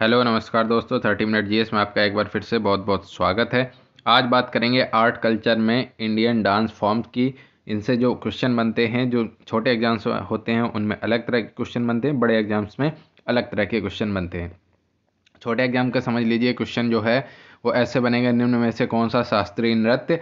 hello नमस्कार दोस्तों thirty minute GS में आपका एक बार फिर से बहुत बहुत स्वागत है आज बात करेंगे आर्ट कल्चर में इंडियन डांस फॉर्म्स की इनसे जो क्वेश्चन बनते हैं जो छोटे एग्जाम्स होते हैं उनमें अलग तरह के क्वेश्चन बनते हैं बड़े एग्जाम्स में अलग तरह के क्वेश्चन बनते हैं छोटे एग्जाम का समझ लीजिए क्वेश्चन जो है वो ऐसे बनेगा निम्न में से कौन सा शास्त्रीय नृत्य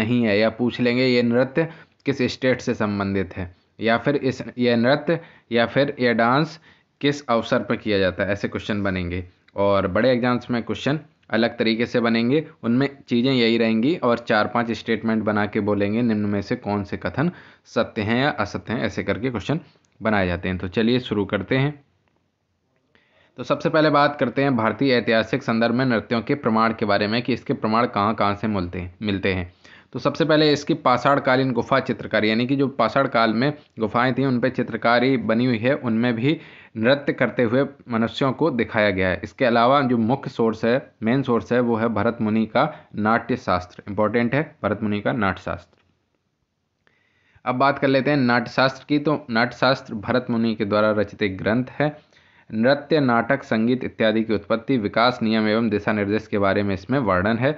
नहीं है या पूछ लेंगे ये नृत्य किस स्टेट से संबंधित है या फिर इस ये नृत्य या फिर यह डांस किस अवसर पर किया जाता है ऐसे क्वेश्चन बनेंगे और बड़े एग्जाम्स में क्वेश्चन अलग तरीके से बनेंगे उनमें चीज़ें यही रहेंगी और चार पांच स्टेटमेंट बना के बोलेंगे निम्न में से कौन से कथन सत्य हैं या असत्य हैं ऐसे करके क्वेश्चन बनाए जाते हैं तो चलिए शुरू करते हैं तो सबसे पहले बात करते हैं भारतीय ऐतिहासिक संदर्भ में नृत्यों के प्रमाण के बारे में कि इसके प्रमाण कहाँ कहाँ से मिलते हैं मिलते हैं तो सबसे पहले इसकी पाषाणकालीन गुफा चित्रकारी यानी कि जो पाषाण काल में गुफाएं थी उन पर चित्रकारी बनी हुई है उनमें भी नृत्य करते हुए मनुष्यों को दिखाया गया है इसके अलावा जो मुख्य सोर्स है मेन सोर्स है वो है भरत मुनि का नाट्य शास्त्र इंपॉर्टेंट है भरत मुनि का नाट्यशास्त्र अब बात कर लेते हैं नाट्यशास्त्र की तो नाट्यशास्त्र भरत मुनि के द्वारा रचित एक ग्रंथ है नृत्य नाटक संगीत इत्यादि की उत्पत्ति विकास नियम एवं दिशा निर्देश के बारे में इसमें वर्णन है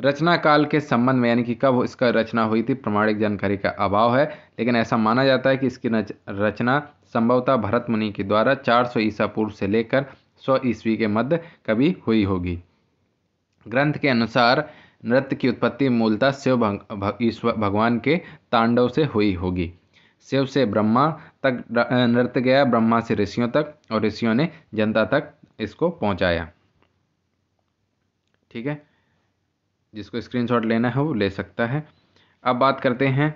रचना काल के संबंध में यानी कि कब इसका रचना हुई थी प्रमाणिक जानकारी का अभाव है लेकिन ऐसा माना जाता है कि इसकी रचना संभवतः भरत मुनि के द्वारा 400 ईसा पूर्व से लेकर 100 ईस्वी के मध्य कभी हुई होगी ग्रंथ के अनुसार नृत्य की उत्पत्ति मूलतः शिव भग, ईश्वर भगवान के तांडव से हुई होगी शिव से ब्रह्मा तक नृत्य गया ब्रह्मा से ऋषियों तक और ऋषियों ने जनता तक इसको पहुंचाया ठीक है जिसको स्क्रीनशॉट लेना है वो ले सकता है अब बात करते हैं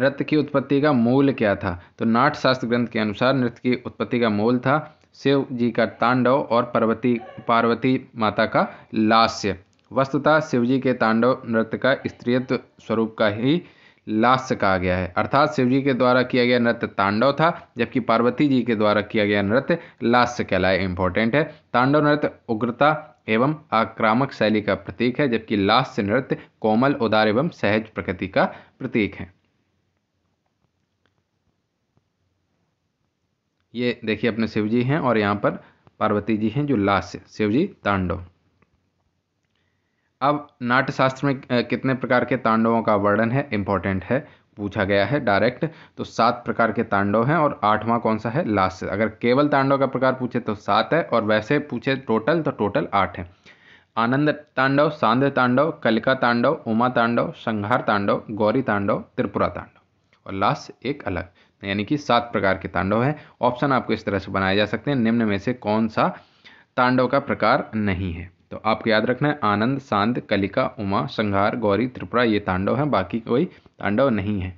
नृत्य की उत्पत्ति का मूल क्या था तो नाट्य शास्त्र ग्रंथ के अनुसार नृत्य की उत्पत्ति का मूल था शिव जी का तांडव और पार्वती पार्वती माता का लास्य वस्तुतः जी के तांडव नृत्य का स्त्रीत्व स्वरूप का ही लास्य कहा गया है अर्थात शिवजी के द्वारा किया गया नृत्य तांडव था जबकि पार्वती जी के द्वारा किया गया नृत्य लास्य कहलाए इंपॉर्टेंट है तांडव नृत्य उग्रता एवं आक्रामक शैली का प्रतीक है जबकि लास्य नृत्य कोमल उदार एवं सहज प्रकृति का प्रतीक है ये देखिए अपने शिव जी हैं और यहाँ पर पार्वती जी हैं जो लास्य शिव जी तांडव अब नाट्यशास्त्र में कितने प्रकार के तांडवों का वर्णन है इंपॉर्टेंट है पूछा गया है डायरेक्ट तो सात प्रकार के तांडव हैं और आठवां कौन सा है लास्ट अगर केवल तांडव का प्रकार पूछे तो सात है और वैसे पूछे टोटल तो टोटल आठ है आनंद तांडव सांध तांडव कलिका तांडव उमा तांडव संघार तांडव गौरी तांडव त्रिपुरा तांडव और लास्ट एक अलग तो यानी कि सात प्रकार के तांडव हैं ऑप्शन आपको इस तरह से बनाए जा सकते हैं निम्न में से कौन सा तांडव का प्रकार नहीं है तो आपको याद रखना है आनंद शांत कलिका उमा संघार गौरी त्रिपुरा ये तांडव हैं बाकी कोई तांडव नहीं है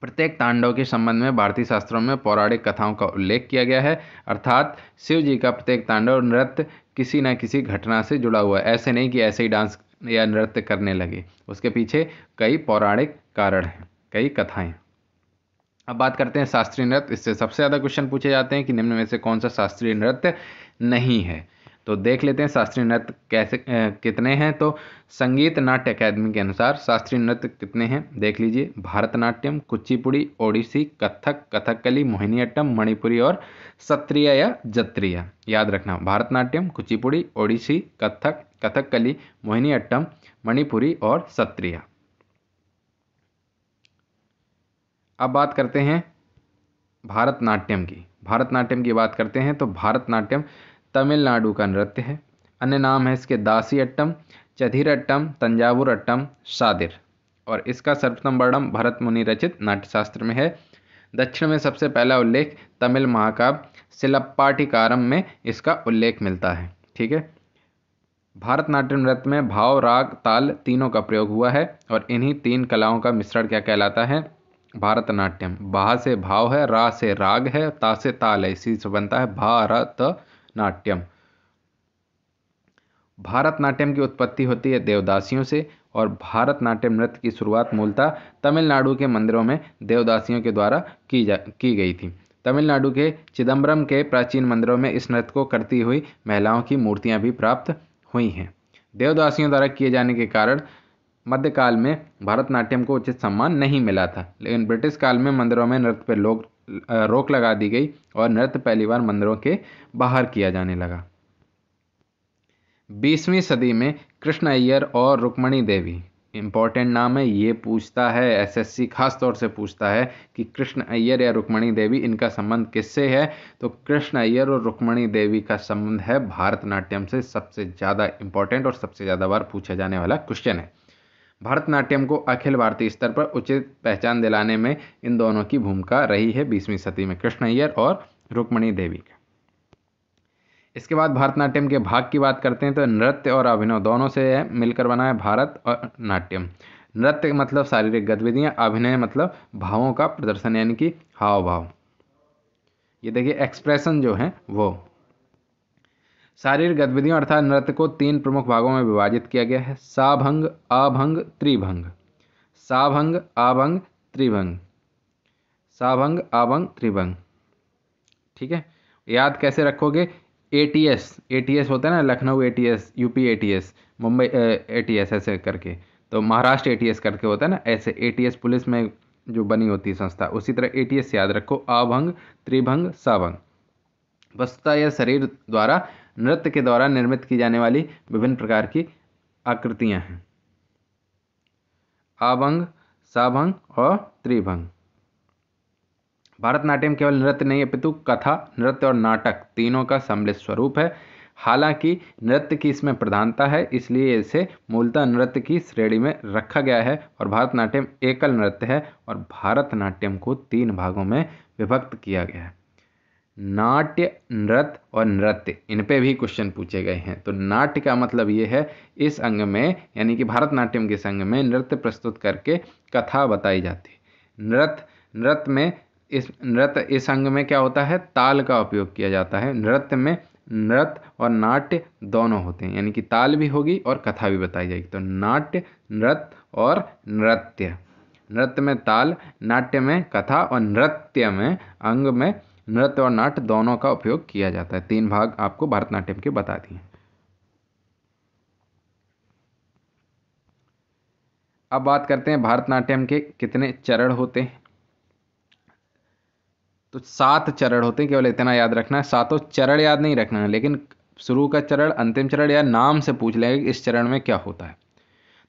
प्रत्येक तांडव के संबंध में भारतीय शास्त्रों में पौराणिक कथाओं का उल्लेख किया गया है अर्थात शिव जी का प्रत्येक तांडव नृत्य किसी न किसी घटना से जुड़ा हुआ है ऐसे नहीं कि ऐसे ही डांस या नृत्य करने लगे उसके पीछे कई पौराणिक कारण हैं कई कथाएं अब बात करते हैं शास्त्रीय नृत्य इससे सबसे ज़्यादा क्वेश्चन पूछे जाते हैं कि निम्न में से कौन सा शास्त्रीय नृत्य नहीं है तो देख लेते हैं शास्त्रीय नृत्य कैसे कितने हैं तो संगीत नाट्य अकादमी के अनुसार शास्त्रीय नृत्य कितने हैं देख लीजिए भारतनाट्यम कुचिपुड़ी ओडिसी कथक कथकली मोहिनीअट्टम मणिपुरी और सत्रिय या जत्रिया याद रखना भारतनाट्यम कुचिपुड़ी ओडिसी कथक कथकली मोहिनीअट्टम मणिपुरी और सत्रिया अब बात करते हैं भारतनाट्यम की भारतनाट्यम की बात करते हैं तो भारतनाट्यम तमिलनाडु का नृत्य है अन्य नाम है इसके दासी अट्टम अट्टम तंजावुर अट्टम शादिर और इसका सर्वप्रथम वर्णम भरत मुनि रचित नाट्यशास्त्र में है दक्षिण में सबसे पहला उल्लेख तमिल महाकाव्य सिलप्पाटिकारम में इसका उल्लेख मिलता है ठीक है भारतनाट्यम नृत्य में भाव राग ताल तीनों का प्रयोग हुआ है और इन्हीं तीन कलाओं का मिश्रण क्या कहलाता है भारतनाट्यम भा से भाव है रा से राग है ता से ताल है इसी से बनता है भारत नाट्यम भारतनाट्यम की उत्पत्ति होती है देवदासियों से और भारतनाट्यम नृत्य की शुरुआत मूलतः तमिलनाडु के मंदिरों में देवदासियों के द्वारा की जा की गई थी तमिलनाडु के चिदंबरम के प्राचीन मंदिरों में इस नृत्य को करती हुई महिलाओं की मूर्तियां भी प्राप्त हुई हैं देवदासियों द्वारा किए जाने के कारण मध्यकाल में भारतनाट्यम को उचित सम्मान नहीं मिला था लेकिन ब्रिटिश काल में मंदिरों में नृत्य पर लोग रोक लगा दी गई और नृत्य पहली बार मंदिरों के बाहर किया जाने लगा बीसवीं सदी में कृष्ण अय्यर और रुक्मणी देवी इम्पॉर्टेंट नाम है ये पूछता है एसएससी खास तौर से पूछता है कि कृष्ण अय्यर या रुक्मणी देवी इनका संबंध किससे है तो कृष्ण अय्यर और रुक्मणी देवी का संबंध है भारतनाट्यम से सबसे ज़्यादा इम्पॉर्टेंट और सबसे ज़्यादा बार पूछा जाने वाला क्वेश्चन है भरतनाट्यम को अखिल भारतीय स्तर पर उचित पहचान दिलाने में इन दोनों की भूमिका रही है बीसवीं सदी में कृष्ण अय्यर और रुक्मणी देवी का इसके बाद भारतनाट्यम के भाग की बात करते हैं तो नृत्य और अभिनय दोनों से मिलकर बना है भारत और नाट्यम नृत्य मतलब शारीरिक गतिविधियाँ अभिनय मतलब भावों का प्रदर्शन यानी कि हाव भाव ये देखिए एक्सप्रेशन जो है वो शारीरिक गतिविधियों अर्थात नृत्य को तीन प्रमुख भागों में विभाजित किया गया है साभंग अभंग त्रिभंग साभंग अभंग त्रिभंग साभंग अभंग त्रिभंग ठीक है याद कैसे रखोगे A T S A T S होता है ना Lucknow A T S UP A T S Mumbai A T S ऐसे करके तो महाराष्ट्र ए टी एस करके होता है ना ऐसे ए टी एस पुलिस में जो बनी होती है संस्था उसी तरह ए टी एस याद रखो अभंग त्रिभंग साभंग वस्तुता यह शरीर द्वारा नृत्य के द्वारा निर्मित की जाने वाली विभिन्न प्रकार की आकृतियां हैं आभंग साभंग और त्रिभंग भरतनाट्यम केवल नृत्य नहीं अपितु कथा नृत्य और नाटक तीनों का सम्मिलित स्वरूप है हालांकि नृत्य की इसमें प्रधानता है इसलिए इसे मूलतः नृत्य की श्रेणी में रखा गया है और भारतनाट्यम एकल नृत्य है और भारतनाट्यम को तीन भागों में विभक्त किया गया है नाट्य नृत्य और नृत्य इन पे भी क्वेश्चन पूछे गए हैं तो नाट्य का मतलब ये है इस अंग में यानी कि भारतनाट्यम के संग में नृत्य प्रस्तुत करके कथा बताई जाती है नृत्य नृत्य में इस नृत्य इस अंग में क्या होता है ताल का उपयोग किया जाता है नृत्य में नृत्य और नाट्य दोनों होते हैं यानी कि ताल भी होगी और कथा भी बताई जाएगी तो नाट्य नृत्य और नृत्य नृत्य में ताल नाट्य में कथा और नृत्य में अंग में नृत्य और नाट्य दोनों का उपयोग किया जाता है तीन भाग आपको भरतनाट्यम के बता दिए अब बात करते हैं भरतनाट्यम के कितने चरण होते हैं तो सात चरण होते हैं केवल इतना याद रखना है सातों चरण याद नहीं रखना है लेकिन शुरू का चरण अंतिम चरण या नाम से पूछ लेंगे कि इस चरण में क्या होता है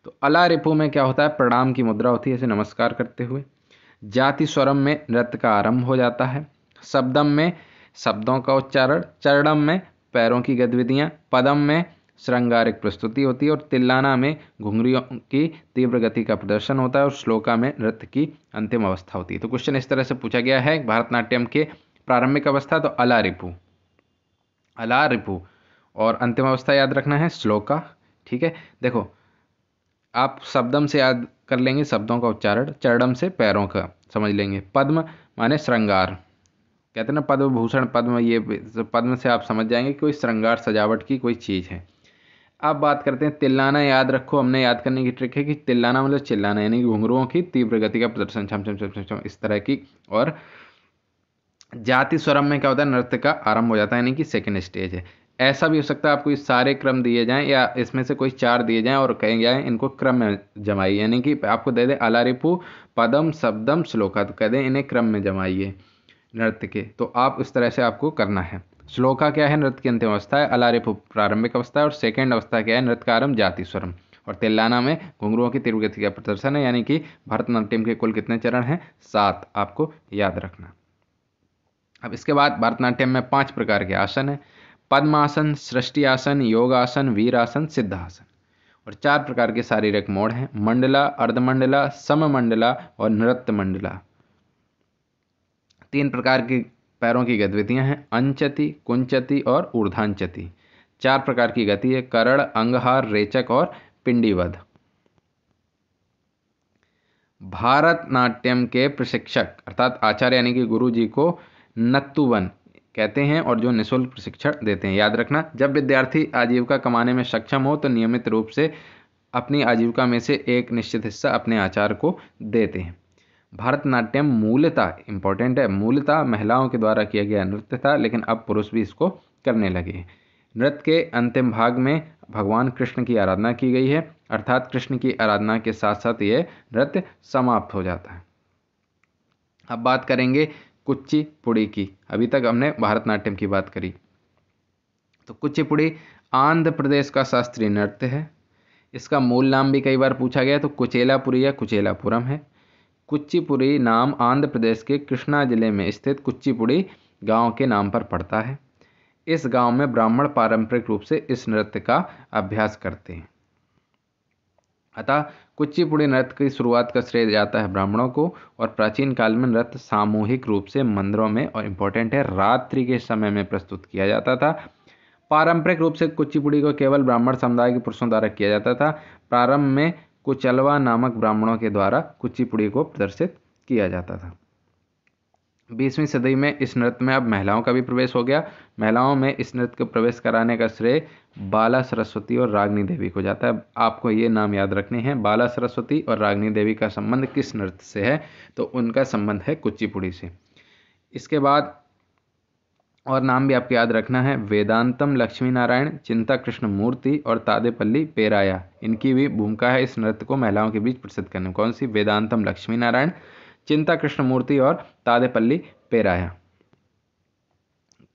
तो अला रिपू में क्या होता है प्रणाम की मुद्रा होती है इसे नमस्कार करते हुए जाति स्वरम में नृत्य का आरंभ हो जाता है शब्दम में शब्दों का उच्चारण चरणम में पैरों की गतिविधियाँ पदम में श्रृंगारिक प्रस्तुति होती है और तिल्लाना में घुंघरियों की तीव्र गति का प्रदर्शन होता है और श्लोका में नृत्य की अंतिम अवस्था होती है तो क्वेश्चन इस तरह से पूछा गया है भारतनाट्यम के प्रारंभिक अवस्था तो अला रिपू अला रिपू और अंतिम अवस्था याद रखना है श्लोका ठीक है देखो आप शब्दम से याद कर लेंगे शब्दों का उच्चारण चरणम से पैरों का समझ लेंगे पद्म माने श्रृंगार कहते हैं ना पद्म भूषण पद्म ये पद्म से आप समझ जाएंगे कोई श्रृंगार सजावट की कोई चीज़ है अब बात करते हैं तिल्लाना याद रखो हमने याद करने की ट्रिक है कि तिल्लाना मतलब चिल्लाना यानी कि घुंगरुओं की तीव्र गति का प्रदर्शन छम छम छम छम छम इस तरह की और जाति स्वरम में क्या होता है नृत्य का आरंभ हो जाता है यानी कि सेकेंड स्टेज है ऐसा भी हो सकता है आपको ये सारे क्रम दिए जाएं या इसमें से कोई चार दिए जाएं और कहें जाएँ इनको क्रम में जमाइए यानी कि आपको दे दें अलारिपू पदम शब्दम श्लोका कह दें इन्हें क्रम में जमाइए नृत्य के तो आप इस तरह से आपको करना है श्लोका क्या है नृत्य की अंतिम अवस्था है अलारे प्रारंभिक अवस्था और सेकेंड अवस्था क्या है आरंभ जाति स्वरम और तेलाना में घुंगरुओं की तीव्र का प्रदर्शन है यानी कि भरतनाट्यम के कुल कितने चरण हैं सात आपको याद रखना अब इसके बाद भरतनाट्यम में पांच प्रकार के आसन हैं पद्मासन सृष्टि आसन योगासन वीरासन सिद्धासन और चार प्रकार के शारीरिक मोड़ हैं मंडला अर्धमंडला सममंडला और नृत्य मंडला तीन प्रकार की पैरों की गतिविधियाँ हैं अनचति कुंचति और ऊर्धांचति चार प्रकार की गति है करण अंगहार रेचक और पिंडीवध भारतनाट्यम के प्रशिक्षक अर्थात आचार्य यानी कि गुरु जी को नत्तुवन कहते हैं और जो निशुल्क प्रशिक्षण देते हैं याद रखना जब विद्यार्थी आजीविका कमाने में सक्षम हो तो नियमित रूप से अपनी आजीविका में से एक निश्चित हिस्सा अपने आचार को देते हैं भरतनाट्यम मूलतः इंपॉर्टेंट है मूलतः महिलाओं के द्वारा किया गया नृत्य था लेकिन अब पुरुष भी इसको करने लगे नृत्य के अंतिम भाग में भगवान कृष्ण की आराधना की गई है अर्थात कृष्ण की आराधना के साथ साथ यह नृत्य समाप्त हो जाता है अब बात करेंगे कुचिपुड़ी की अभी तक हमने भारतनाट्यम की बात करी तो कुचिपुड़ी आंध्र प्रदेश का शास्त्रीय नृत्य है इसका मूल नाम भी कई बार पूछा गया तो कुचेलापुरी या कुचेलापुरम है कुचिपुड़ी नाम आंध्र प्रदेश के कृष्णा जिले में स्थित कुचिपुड़ी गांव के नाम पर पड़ता है इस गांव में ब्राह्मण पारंपरिक रूप से इस नृत्य का अभ्यास करते हैं अतः कुचिपुड़ी नृत्य की शुरुआत का श्रेय जाता है ब्राह्मणों को और प्राचीन काल में नृत्य सामूहिक रूप से मंदिरों में और इम्पोर्टेंट है रात्रि के समय में प्रस्तुत किया जाता था पारंपरिक रूप से कुचिपुड़ी को केवल ब्राह्मण समुदाय के पुरुषों द्वारा किया जाता था प्रारंभ में कुचलवा नामक ब्राह्मणों के द्वारा कुचिपुड़ी को प्रदर्शित किया जाता था बीसवीं सदी में इस नृत्य में अब महिलाओं का भी प्रवेश हो गया महिलाओं में इस नृत्य को प्रवेश कराने का श्रेय बाला सरस्वती और रागनी देवी को जाता है आपको ये नाम याद रखने हैं बाला सरस्वती और रागनी देवी का संबंध किस नृत्य से है तो उनका संबंध है कुचिपुड़ी से इसके बाद और नाम भी आपको याद रखना है वेदांतम लक्ष्मी नारायण चिंता कृष्ण मूर्ति और तादेपल्ली पेराया इनकी भी भूमिका है इस नृत्य को महिलाओं के बीच प्रसिद्ध करने कौन सी वेदांतम लक्ष्मी नारायण चिंता कृष्ण मूर्ति और तादेपल्ली पेराया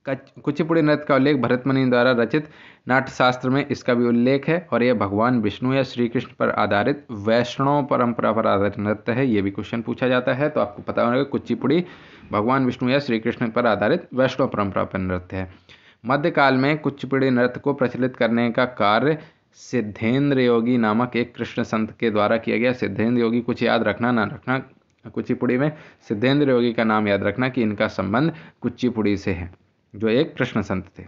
कुचिपुड़ी नृत्य का उल्लेख भरतमणि द्वारा रचित नाट्यशास्त्र में इसका भी उल्लेख है और यह भगवान विष्णु या श्री कृष्ण पर आधारित वैष्णव परंपरा पर आधारित नृत्य है ये भी क्वेश्चन पूछा जाता है तो आपको पता होगा कुचिपुड़ी भगवान विष्णु या श्री कृष्ण पर आधारित वैष्णव परंपरा पर नृत्य है मध्यकाल में कुचिपुड़ी नृत्य को प्रचलित करने का कार्य सिद्धेंद्र योगी नामक एक कृष्ण संत के द्वारा किया गया सिद्धेंद्र योगी कुछ याद रखना ना रखना कुचिपुड़ी में सिद्धेंद्र योगी का नाम याद रखना कि इनका संबंध कुचिपुड़ी से है जो एक प्रश्न संत थे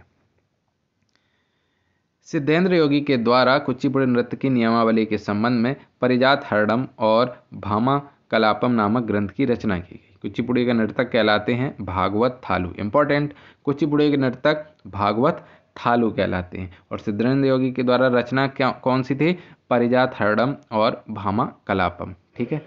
सिद्धेंद्र योगी के द्वारा कुचिपुड़ी नृत्य की नियमावली के संबंध में परिजात हरडम और भामा कलापम नामक ग्रंथ की रचना की गई कुचिपुड़ी के नर्तक कहलाते हैं भागवत थालू इंपॉर्टेंट कुचिपुड़ी के नर्तक भागवत थालू कहलाते हैं और सिद्धेंद्र योगी के द्वारा रचना क्या कौन सी थी परिजात हरडम और भामा कलापम ठीक है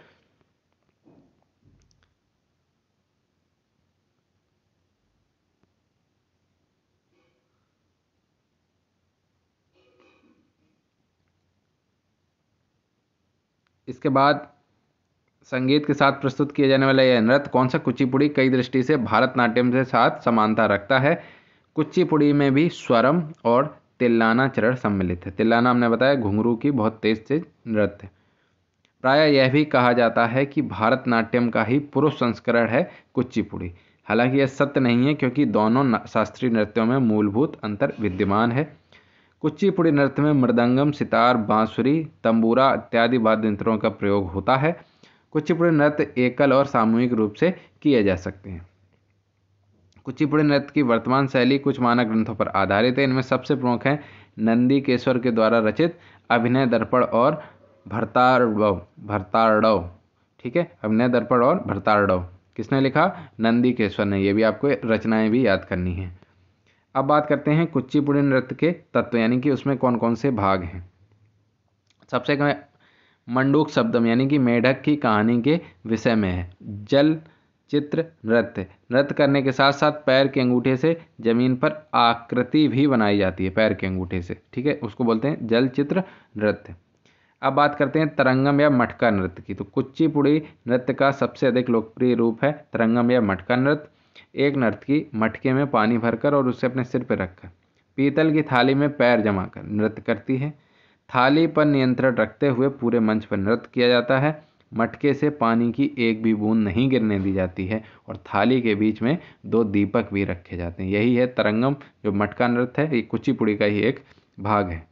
इसके बाद संगीत के साथ प्रस्तुत किया जाने वाला यह नृत्य कौन सा कुचिपुड़ी कई दृष्टि से भारतनाट्यम के साथ समानता रखता है कुचिपुड़ी में भी स्वरम और तिल्लाना चरण सम्मिलित है तिल्लाना हमने बताया घुंघरू की बहुत तेज से नृत्य प्राय यह भी कहा जाता है कि भारतनाट्यम का ही पुरुष संस्करण है कुचिपुड़ी हालांकि यह सत्य नहीं है क्योंकि दोनों शास्त्रीय नृत्यों में मूलभूत अंतर विद्यमान है कुचिपुड़ी नृत्य में मृदंगम सितार बांसुरी तंबूरा इत्यादि वाद्य यंत्रों का प्रयोग होता है कुचिपुड़ी नृत्य एकल और सामूहिक रूप से किए जा सकते हैं कुचिपुड़ी नृत्य की वर्तमान शैली कुछ मानक ग्रंथों पर आधारित है इनमें सबसे प्रमुख है नंदी केश्वर के द्वारा रचित अभिनय दर्पण और भरताड़व भरताड़व ठीक है अभिनय दर्पण और भरताड़व किसने लिखा नंदी केश्वर ने ये भी आपको रचनाएं भी याद करनी है अब बात करते हैं कुचिपुड़ी नृत्य के तत्व यानी कि उसमें कौन कौन से भाग हैं सबसे मंडूक शब्दम यानी कि मेढक की कहानी के विषय में है जल चित्र नृत्य नृत्य करने के साथ साथ पैर के अंगूठे से जमीन पर आकृति भी बनाई जाती है पैर के अंगूठे से ठीक है उसको बोलते हैं जल चित्र नृत्य अब बात करते हैं तरंगम या मटका नृत्य की तो कुचिपुड़ी नृत्य का सबसे अधिक लोकप्रिय रूप है तरंगम या मटका नृत्य एक नर्तकी मटके में पानी भरकर और उसे अपने सिर पर रखकर पीतल की थाली में पैर जमा कर नृत्य करती है थाली पर नियंत्रण रखते हुए पूरे मंच पर नृत्य किया जाता है मटके से पानी की एक भी बूंद नहीं गिरने दी जाती है और थाली के बीच में दो दीपक भी रखे जाते हैं यही है तरंगम जो मटका नृत्य है ये कुचिपुड़ी का ही एक भाग है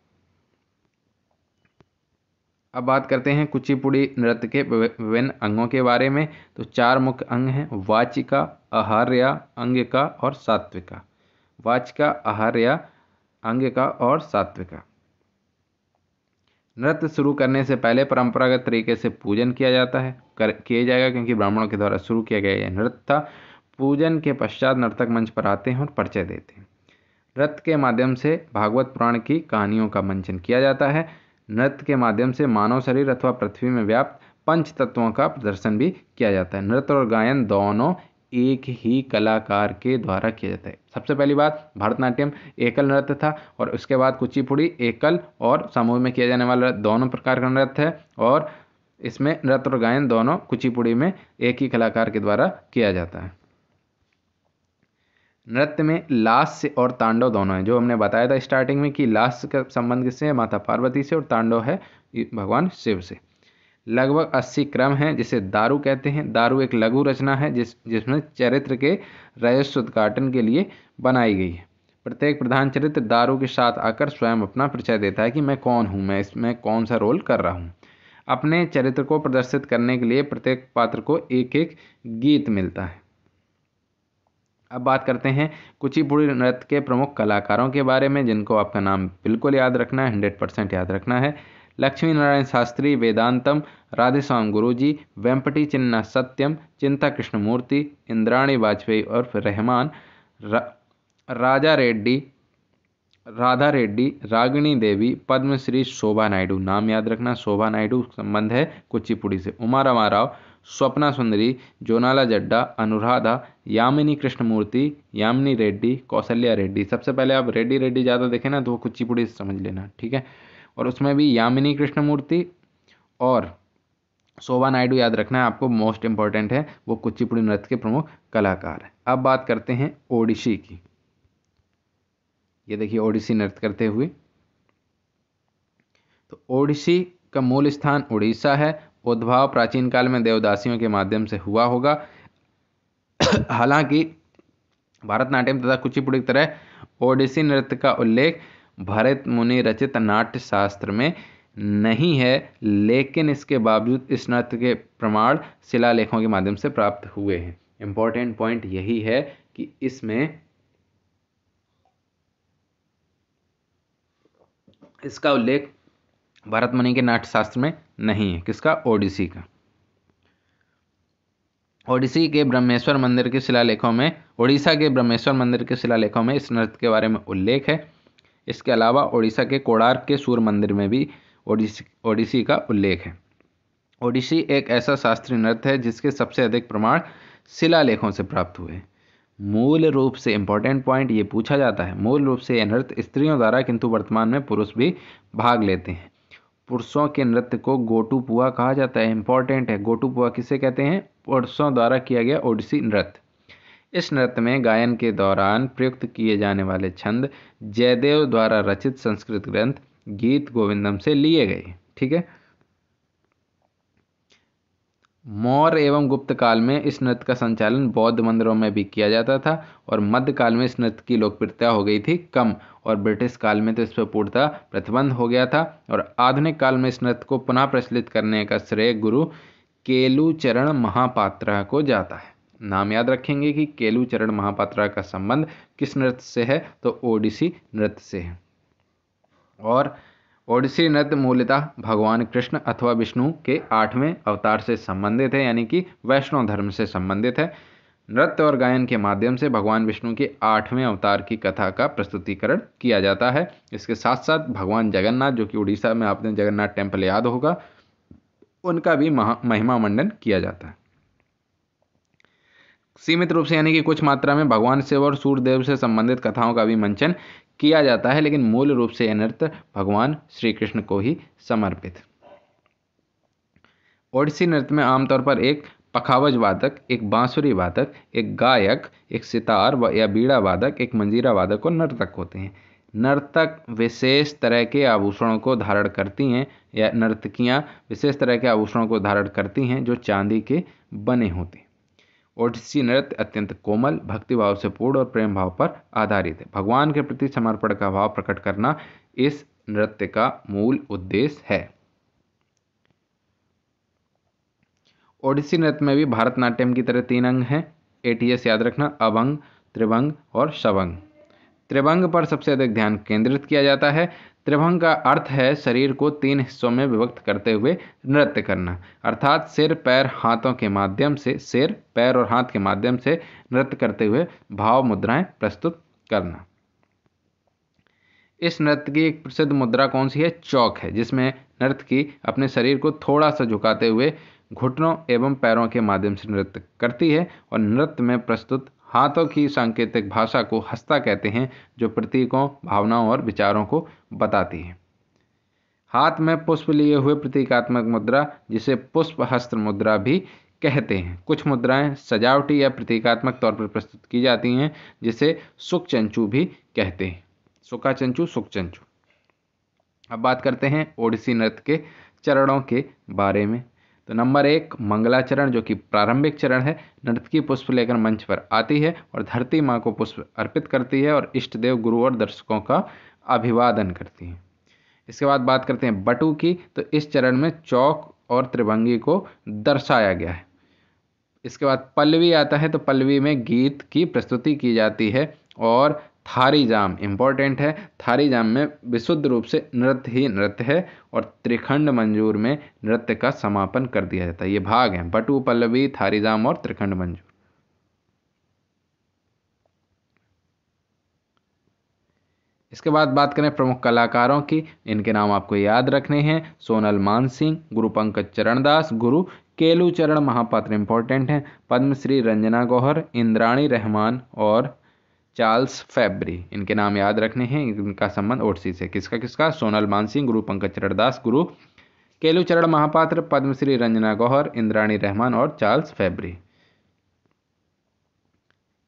अब बात करते हैं कुचिपुड़ी नृत्य के विभिन्न अंगों के बारे में तो चार मुख्य अंग हैं वाचिका आहार्या अंगिका और सात्विका वाचिका आहार्या अंगिका और सात्विका नृत्य शुरू करने से पहले परंपरागत तरीके से पूजन किया जाता है कर किया जाएगा क्योंकि ब्राह्मणों के द्वारा शुरू किया गया यह नृत्य था पूजन के पश्चात नर्तक मंच पर आते हैं और परिचय देते हैं नृत्य के माध्यम से भागवत पुराण की कहानियों का मंचन किया जाता है नृत्य के माध्यम से मानव शरीर अथवा पृथ्वी में व्याप्त पंच तत्वों का प्रदर्शन भी किया जाता है नृत्य और गायन दोनों एक ही कलाकार के द्वारा किया जाता है सबसे पहली बात भरतनाट्यम एकल नृत्य था और उसके बाद कुचिपुड़ी एकल और समूह में किया जाने वाला दोनों प्रकार का नृत्य है और इसमें नृत्य और गायन दोनों कुचिपुड़ी में एक ही कलाकार के द्वारा किया जाता है नृत्य में लास्य और तांडव दोनों हैं जो हमने बताया था स्टार्टिंग में कि लास्य का संबंध किससे है माता पार्वती से और तांडव है भगवान शिव से लगभग अस्सी क्रम हैं जिसे दारू कहते हैं दारू एक लघु रचना है जिस जिसमें चरित्र के रजस्व उद्घाटन के लिए बनाई गई है प्रत्येक प्रधान चरित्र दारू के साथ आकर स्वयं अपना परिचय देता है कि मैं कौन हूँ मैं इसमें कौन सा रोल कर रहा हूँ अपने चरित्र को प्रदर्शित करने के लिए प्रत्येक पात्र को एक एक गीत मिलता है अब बात करते हैं कुचिपुड़ी नृत्य के प्रमुख कलाकारों के बारे में जिनको आपका नाम बिल्कुल याद रखना है हंड्रेड परसेंट याद रखना है लक्ष्मी नारायण शास्त्री वेदांतम राधेश्याम गुरु जी वेम्पटी चिन्ना सत्यम चिंता कृष्णमूर्ति इंद्राणी वाजपेयी उर्फ रहमान रा, राजा रेड्डी राधा रेड्डी रागिणी देवी पद्मश्री शोभा नायडू नाम याद रखना शोभा नायडू संबंध है कुचिपुड़ी से उमा रमा राव स्वप्ना सुंदरी जोनाला जड्डा अनुराधा यामिनी कृष्णमूर्ति यामिनी रेड्डी कौशल्या रेड्डी सबसे पहले आप रेड्डी रेड्डी ज़्यादा देखें ना तो वो कुचिपुड़ी समझ लेना ठीक है और उसमें भी यामिनी कृष्णमूर्ति और शोभा नायडू याद रखना है आपको मोस्ट इम्पॉर्टेंट है वो कुचिपुड़ी नृत्य के प्रमुख कलाकार हैं अब बात करते हैं ओडिशी की ये देखिए ओडिसी नृत्य करते हुए तो ओडिशी का मूल स्थान उड़ीसा है उद्भाव प्राचीन काल में देवदासियों के माध्यम से हुआ होगा हालांकि भरतनाट्यम तथा कुचिपुड़ी की तरह ओडिसी नृत्य का उल्लेख भरत मुनि रचित नाट्य शास्त्र में नहीं है लेकिन इसके बावजूद इस नृत्य के प्रमाण शिलालेखों के माध्यम से प्राप्त हुए हैं इंपॉर्टेंट पॉइंट यही है कि इसमें इसका उल्लेख भरत मुनि के नाट्यशास्त्र में नहीं है किसका ओडिसी का ओडिसी के ब्रह्मेश्वर मंदिर के शिलालेखों में ओडिशा के ब्रह्मेश्वर मंदिर के शिलालेखों में इस नृत्य के बारे में उल्लेख है इसके अलावा ओडिशा के कोडार्क के सूर्य मंदिर में भी ओडिसी ओडिसी का उल्लेख है ओडिसी एक ऐसा शास्त्रीय नृत्य है जिसके सबसे अधिक प्रमाण शिलालेखों से प्राप्त हुए मूल रूप से इम्पॉर्टेंट पॉइंट ये पूछा जाता है मूल रूप से यह नृत्य स्त्रियों द्वारा किंतु वर्तमान में पुरुष भी भाग लेते हैं पुरुषों के नृत्य को गोटूपुआ कहा जाता है इंपॉर्टेंट है गोटूपुआ किसे कहते हैं पुरुषों द्वारा किया गया ओडिसी नृत्य इस नृत्य में गायन के दौरान प्रयुक्त किए जाने वाले छंद जयदेव द्वारा रचित संस्कृत ग्रंथ गीत गोविंदम से लिए गए ठीक है मौर्य एवं गुप्त काल में इस नृत्य का संचालन बौद्ध मंदिरों में भी किया जाता था और मध्य काल में इस नृत्य की लोकप्रियता हो गई थी कम और ब्रिटिश काल में तो इस पर पूर्णतः प्रतिबंध हो गया था और आधुनिक काल में इस नृत्य को पुनः प्रचलित करने का श्रेय गुरु केलुचरण महापात्रा को जाता है नाम याद रखेंगे कि केलुचरण महापात्रा का संबंध किस नृत्य से है तो ओडिसी नृत्य से है और ओडिसी नृत्य मूलतः भगवान कृष्ण अथवा विष्णु के आठवें अवतार से संबंधित है यानी कि वैष्णव धर्म से संबंधित है नृत्य और गायन के माध्यम से भगवान विष्णु के आठवें अवतार की कथा का प्रस्तुतिकरण किया जाता है इसके साथ साथ भगवान जगन्नाथ जो कि उड़ीसा में आपने जगन्नाथ टेम्पल याद होगा उनका भी महिमा मंडन किया जाता है सीमित रूप से यानी कि कुछ मात्रा में भगवान शिव और सूर्यदेव से संबंधित कथाओं का भी मंचन किया जाता है लेकिन मूल रूप से यह नृत्य भगवान श्री कृष्ण को ही समर्पित ओडिसी नृत्य में आमतौर पर एक पखावज वादक एक बांसुरी वादक एक गायक एक सितार व या बीड़ा वादक एक मंजीरा वादक और नर्तक होते हैं नर्तक विशेष तरह के आभूषणों को धारण करती हैं या नर्तकियां विशेष तरह के आभूषणों को धारण करती हैं जो चांदी के बने होते हैं ओडिसी नृत्य अत्यंत कोमल भक्तिभाव से पूर्ण और प्रेम भाव पर आधारित है भगवान के प्रति समर्पण का भाव प्रकट करना इस नृत्य का मूल उद्देश्य है ओडिसी नृत्य में भी भारतनाट्यम की तरह तीन अंग हैं एटीएस याद रखना अभंग त्रिभंग और शवंग त्रिभंग पर सबसे अधिक ध्यान केंद्रित किया जाता है त्रिभंग का अर्थ है शरीर को तीन हिस्सों में विभक्त करते हुए नृत्य करना अर्थात सिर पैर हाथों के माध्यम से सिर पैर और हाथ के माध्यम से नृत्य करते हुए भाव मुद्राएं प्रस्तुत करना इस नृत्य की एक प्रसिद्ध मुद्रा कौन सी है चौक है जिसमें नृत्य की अपने शरीर को थोड़ा सा झुकाते हुए घुटनों एवं पैरों के माध्यम से नृत्य करती है और नृत्य में प्रस्तुत हाथों की सांकेतिक भाषा को हस्ता कहते हैं जो प्रतीकों भावनाओं और विचारों को बताती है हाथ में पुष्प लिए हुए प्रतीकात्मक मुद्रा जिसे पुष्प हस्त्र मुद्रा भी कहते हैं कुछ मुद्राएं सजावटी या प्रतीकात्मक तौर पर प्रस्तुत की जाती हैं जिसे चंचू भी कहते हैं सुखाचंचू सुखचंचू अब बात करते हैं ओडिसी नृत्य के चरणों के बारे में तो नंबर एक मंगला चरण जो कि प्रारंभिक चरण है नर्तकी पुष्प लेकर मंच पर आती है और धरती माँ को पुष्प अर्पित करती है और इष्ट देव गुरु और दर्शकों का अभिवादन करती है इसके बाद बात करते हैं बटू की तो इस चरण में चौक और त्रिभंगी को दर्शाया गया है इसके बाद पल्लवी आता है तो पल्लवी में गीत की प्रस्तुति की जाती है और थारी जाम इम्पॉर्टेंट है थारी जाम में विशुद्ध रूप से नृत्य ही नृत्य है और त्रिखंड मंजूर में नृत्य का समापन कर दिया जाता है ये भाग हैं बटू पल्लवी थारी जाम और त्रिखंड मंजूर इसके बाद बात करें प्रमुख कलाकारों की इनके नाम आपको याद रखने हैं सोनल मान सिंह गुरु पंकज चरणदास गुरु केलू चरण महापात्र इंपॉर्टेंट हैं पद्मश्री रंजना गौहर इंद्राणी रहमान और चार्ल्स फैब्री इनके नाम याद रखने हैं इनका संबंध ओटसी से किसका किसका सोनल मानसिंह गुरु पंकज चरणदास गुरु केलुचरण महापात्र पद्मश्री रंजना गौहर इंद्राणी रहमान और चार्ल्स फैब्री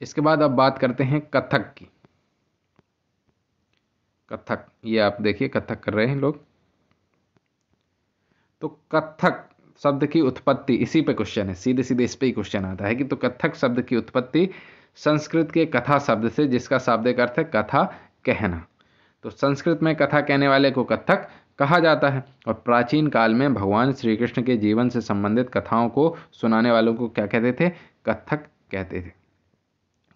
इसके बाद अब बात करते हैं कथक की कथक ये आप देखिए कथक कर रहे हैं लोग तो कथक शब्द की उत्पत्ति इसी पे क्वेश्चन है सीधे सीधे इस पे ही क्वेश्चन आता है कि तो कथक शब्द की उत्पत्ति संस्कृत के कथा शब्द से जिसका शाब्दिक अर्थ है कथा कहना तो संस्कृत में कथा कहने वाले को कथक कहा जाता है और प्राचीन काल में भगवान श्री कृष्ण के जीवन से संबंधित कथाओं को सुनाने वालों को क्या कहते थे कथक कहते थे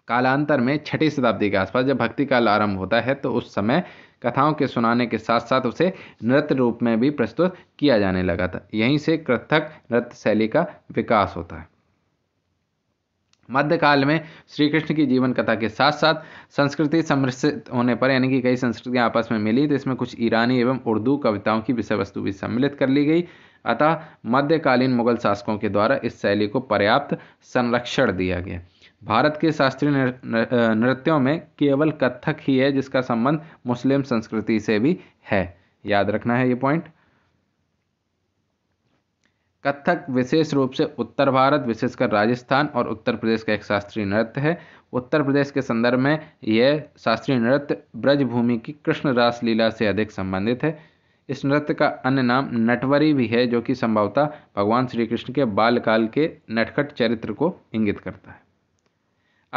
कालांतर में छठी शताब्दी के आसपास जब भक्ति काल आरंभ होता है तो उस समय कथाओं के सुनाने के साथ साथ उसे नृत्य रूप में भी प्रस्तुत किया जाने लगा था यहीं से कथक नृत्य शैली का विकास होता है मध्यकाल में श्री कृष्ण की जीवन कथा के साथ साथ संस्कृति समृषित होने पर यानी कि कई संस्कृतियाँ आपस में मिली तो इसमें कुछ ईरानी एवं उर्दू कविताओं की विषय वस्तु भी सम्मिलित कर ली गई अतः मध्यकालीन मुगल शासकों के द्वारा इस शैली को पर्याप्त संरक्षण दिया गया भारत के शास्त्रीय नृत्यों में केवल कथक ही है जिसका संबंध मुस्लिम संस्कृति से भी है याद रखना है ये पॉइंट कथक विशेष रूप से उत्तर भारत विशेषकर राजस्थान और उत्तर प्रदेश का एक शास्त्रीय नृत्य है उत्तर प्रदेश के संदर्भ में यह शास्त्रीय नृत्य ब्रजभूमि की कृष्ण रास लीला से अधिक संबंधित है इस नृत्य का अन्य नाम नटवरी भी है जो कि संभवतः भगवान श्री कृष्ण के बालकाल के नटखट चरित्र को इंगित करता है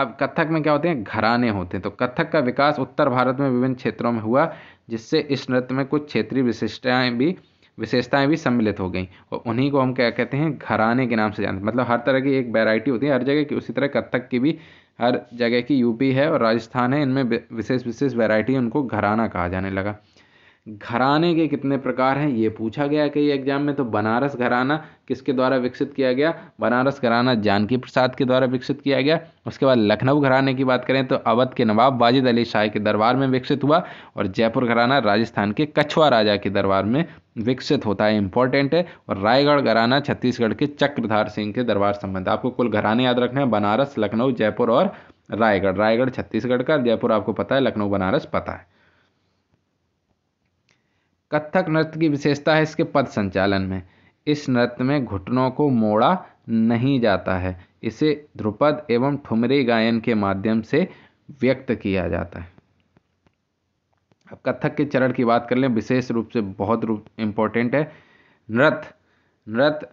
अब कथक में क्या होते हैं घराने होते हैं तो कथक का विकास उत्तर भारत में विभिन्न क्षेत्रों में हुआ जिससे इस नृत्य में कुछ क्षेत्रीय विशिष्टताएँ भी विशेषताएं भी सम्मिलित हो गई और उन्हीं को हम क्या कहते हैं घराने के नाम से जानते हैं मतलब हर तरह की एक वैरायटी होती है हर जगह की उसी तरह कत्थक की भी हर जगह की यूपी है और राजस्थान है इनमें विशेष विशेष वैरायटी उनको घराना कहा जाने लगा घराने के कितने प्रकार हैं ये पूछा गया कई एग्जाम में तो बनारस घराना किसके द्वारा विकसित किया गया बनारस घराना जानकी प्रसाद के द्वारा विकसित किया गया उसके बाद लखनऊ घराने की बात करें तो अवध के नवाब वाजिद अली शाह के दरबार में विकसित हुआ और जयपुर घराना राजस्थान के कछुआ राजा के दरबार में विकसित होता है इंपॉर्टेंट है और रायगढ़ घराना छत्तीसगढ़ के चक्रधार सिंह के दरबार संबंध आपको कुल घराने याद रखना है बनारस लखनऊ जयपुर और रायगढ़ रायगढ़ छत्तीसगढ़ का जयपुर आपको पता है लखनऊ बनारस पता है कत्थक नृत्य की विशेषता है इसके पद संचालन में इस नृत्य में घुटनों को मोड़ा नहीं जाता है इसे ध्रुपद एवं ठुमरी गायन के माध्यम से व्यक्त किया जाता है अब कथक के चरण की बात कर लें विशेष रूप से बहुत रूप इम्पोर्टेंट है नृत्य नृत्य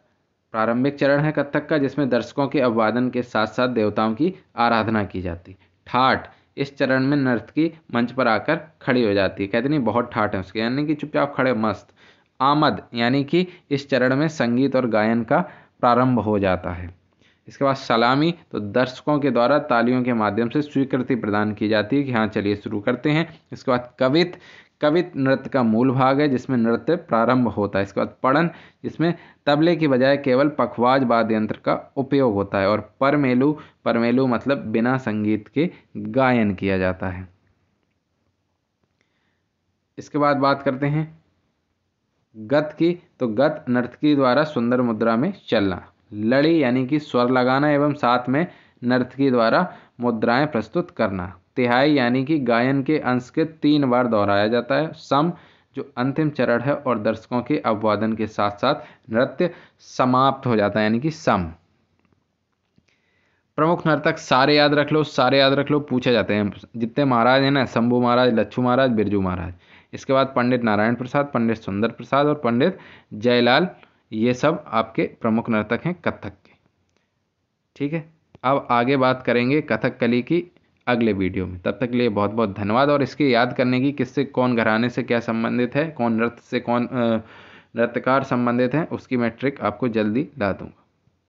प्रारंभिक चरण है कथक का जिसमें दर्शकों के अभिवादन के साथ साथ देवताओं की आराधना की जाती ठाठ इस चरण में नर्तकी मंच पर आकर खड़ी हो जाती है कहते नहीं बहुत ठाट है उसके यानी कि चुपचाप खड़े मस्त आमद यानी कि इस चरण में संगीत और गायन का प्रारंभ हो जाता है इसके बाद सलामी तो दर्शकों के द्वारा तालियों के माध्यम से स्वीकृति प्रदान की जाती है कि हाँ चलिए शुरू करते हैं इसके बाद कवित कवित नृत्य का मूल भाग है जिसमें नृत्य प्रारंभ होता है इसके बाद पढ़न जिसमें तबले की बजाय केवल पखवाज वाद्य यंत्र का उपयोग होता है और परमेलु परमेलु मतलब बिना संगीत के गायन किया जाता है इसके बाद बात करते हैं गत की तो गत नर्तकी द्वारा सुंदर मुद्रा में चलना लड़ी यानी कि स्वर लगाना एवं साथ में नर्तकी द्वारा मुद्राएं प्रस्तुत करना तिहाई यानी कि गायन के अंश के तीन बार दोहराया जाता है सम जो अंतिम चरण है और दर्शकों के अभिवादन के साथ साथ नृत्य समाप्त हो जाता है यानी कि सम प्रमुख नर्तक सारे याद रख लो सारे याद रख लो पूछे जाते हैं जितने महाराज हैं ना शंभू महाराज लच्छू महाराज बिरजू महाराज इसके बाद पंडित नारायण प्रसाद पंडित सुंदर प्रसाद और पंडित जयलाल ये सब आपके प्रमुख नर्तक हैं कथक के ठीक है अब आगे बात करेंगे कथक कली की अगले वीडियो में तब तक के लिए बहुत बहुत धन्यवाद और इसकी याद करने की किससे कौन घराने से क्या संबंधित है कौन नृत्य से कौन नृत्यकार संबंधित हैं उसकी मैं ट्रिक आपको जल्दी ला दूँगा